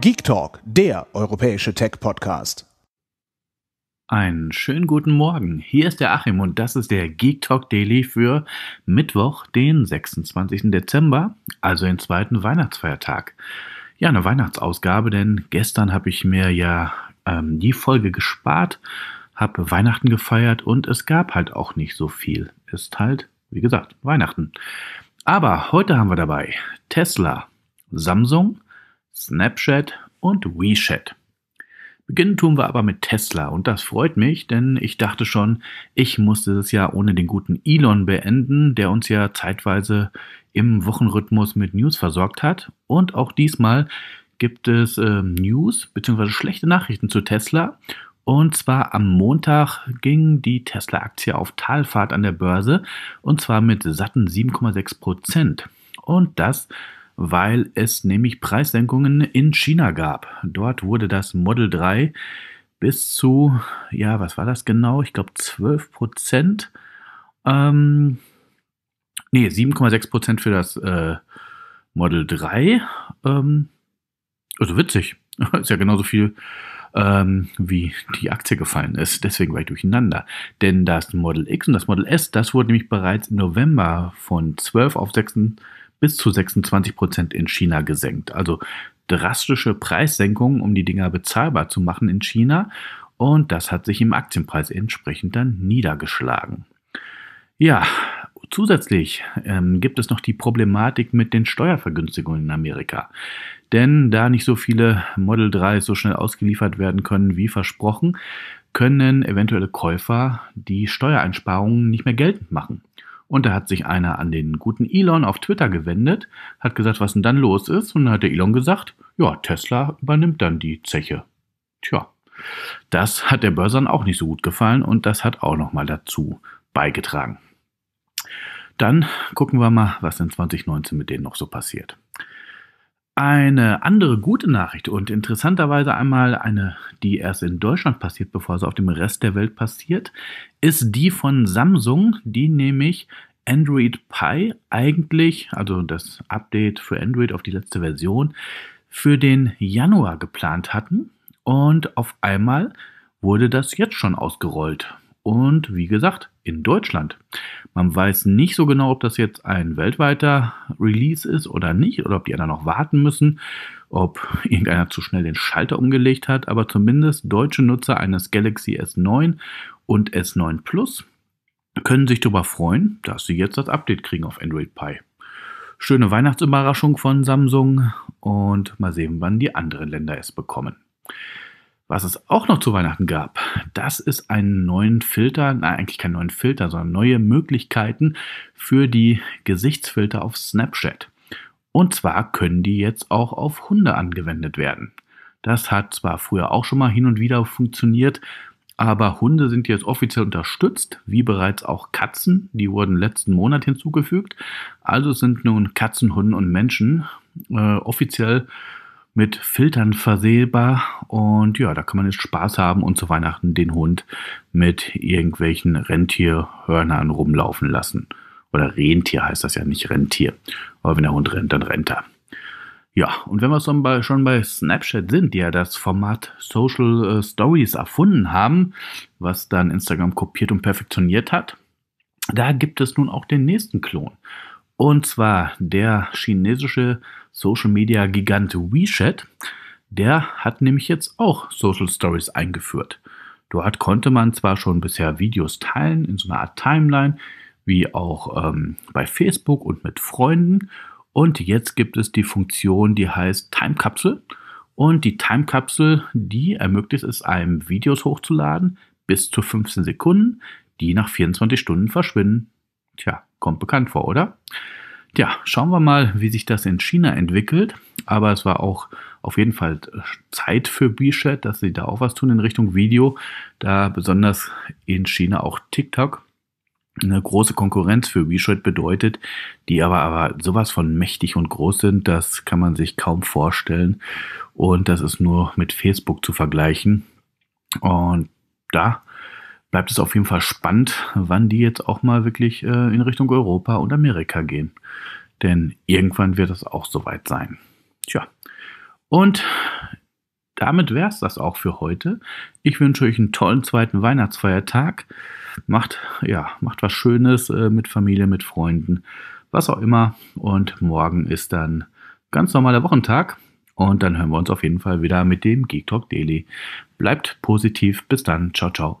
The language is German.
Geek Talk, der europäische Tech-Podcast. Einen schönen guten Morgen. Hier ist der Achim und das ist der Geek Talk Daily für Mittwoch, den 26. Dezember, also den zweiten Weihnachtsfeiertag. Ja, eine Weihnachtsausgabe, denn gestern habe ich mir ja ähm, die Folge gespart, habe Weihnachten gefeiert und es gab halt auch nicht so viel. Ist halt, wie gesagt, Weihnachten. Aber heute haben wir dabei Tesla, Samsung, Snapchat und WeChat. Beginnen tun wir aber mit Tesla und das freut mich, denn ich dachte schon, ich muss dieses Jahr ohne den guten Elon beenden, der uns ja zeitweise im Wochenrhythmus mit News versorgt hat. Und auch diesmal gibt es äh, News bzw. schlechte Nachrichten zu Tesla. Und zwar am Montag ging die Tesla-Aktie auf Talfahrt an der Börse und zwar mit satten 7,6 Prozent. Und das weil es nämlich Preissenkungen in China gab. Dort wurde das Model 3 bis zu, ja, was war das genau? Ich glaube 12 Prozent. Ähm, nee, 7,6 Prozent für das äh, Model 3. Ähm, also witzig. Ist ja genauso viel, ähm, wie die Aktie gefallen ist. Deswegen war ich durcheinander. Denn das Model X und das Model S, das wurde nämlich bereits im November von 12 auf 26 bis zu 26 Prozent in China gesenkt. Also drastische Preissenkungen, um die Dinger bezahlbar zu machen in China. Und das hat sich im Aktienpreis entsprechend dann niedergeschlagen. Ja, zusätzlich ähm, gibt es noch die Problematik mit den Steuervergünstigungen in Amerika. Denn da nicht so viele Model 3 so schnell ausgeliefert werden können wie versprochen, können eventuelle Käufer die Steuereinsparungen nicht mehr geltend machen. Und da hat sich einer an den guten Elon auf Twitter gewendet, hat gesagt, was denn dann los ist. Und dann hat der Elon gesagt, ja, Tesla übernimmt dann die Zeche. Tja, das hat der Börsern auch nicht so gut gefallen und das hat auch nochmal dazu beigetragen. Dann gucken wir mal, was in 2019 mit denen noch so passiert. Eine andere gute Nachricht und interessanterweise einmal eine, die erst in Deutschland passiert, bevor sie auf dem Rest der Welt passiert, ist die von Samsung, die nämlich Android Pie eigentlich, also das Update für Android auf die letzte Version, für den Januar geplant hatten. Und auf einmal wurde das jetzt schon ausgerollt und wie gesagt in Deutschland. Man weiß nicht so genau, ob das jetzt ein weltweiter Release ist oder nicht, oder ob die anderen noch warten müssen, ob irgendeiner zu schnell den Schalter umgelegt hat, aber zumindest deutsche Nutzer eines Galaxy S9 und S9 Plus können sich darüber freuen, dass sie jetzt das Update kriegen auf Android Pie. Schöne Weihnachtsüberraschung von Samsung und mal sehen, wann die anderen Länder es bekommen. Was es auch noch zu Weihnachten gab, das ist einen neuen Filter, nein, eigentlich keinen neuen Filter, sondern neue Möglichkeiten für die Gesichtsfilter auf Snapchat. Und zwar können die jetzt auch auf Hunde angewendet werden. Das hat zwar früher auch schon mal hin und wieder funktioniert, aber Hunde sind jetzt offiziell unterstützt, wie bereits auch Katzen. Die wurden letzten Monat hinzugefügt. Also sind nun Katzen, Hunde und Menschen äh, offiziell unterstützt mit Filtern versehbar. Und ja, da kann man jetzt Spaß haben und zu Weihnachten den Hund mit irgendwelchen Rentierhörnern rumlaufen lassen. Oder Rentier heißt das ja nicht Rentier. Aber wenn der Hund rennt, dann rennt er. Ja, und wenn wir schon bei, schon bei Snapchat sind, die ja das Format Social äh, Stories erfunden haben, was dann Instagram kopiert und perfektioniert hat, da gibt es nun auch den nächsten Klon. Und zwar der chinesische Social Media Gigant WeChat, der hat nämlich jetzt auch Social Stories eingeführt. Dort konnte man zwar schon bisher Videos teilen in so einer Art Timeline, wie auch ähm, bei Facebook und mit Freunden. Und jetzt gibt es die Funktion, die heißt Time Capsule. Und die Time Capsule, die ermöglicht es einem, Videos hochzuladen bis zu 15 Sekunden, die nach 24 Stunden verschwinden. Tja, Kommt bekannt vor, oder? Tja, schauen wir mal, wie sich das in China entwickelt. Aber es war auch auf jeden Fall äh, Zeit für WeChat, dass sie da auch was tun in Richtung Video, da besonders in China auch TikTok eine große Konkurrenz für WeChat bedeutet, die aber, aber sowas von mächtig und groß sind, das kann man sich kaum vorstellen. Und das ist nur mit Facebook zu vergleichen. Und da bleibt es auf jeden Fall spannend, wann die jetzt auch mal wirklich äh, in Richtung Europa und Amerika gehen. Denn irgendwann wird es auch soweit sein. Tja. Und damit wäre es das auch für heute. Ich wünsche euch einen tollen zweiten Weihnachtsfeiertag. Macht, ja, macht was Schönes äh, mit Familie, mit Freunden, was auch immer. Und morgen ist dann ganz normaler Wochentag. Und dann hören wir uns auf jeden Fall wieder mit dem Geek Talk Daily. Bleibt positiv. Bis dann. Ciao, ciao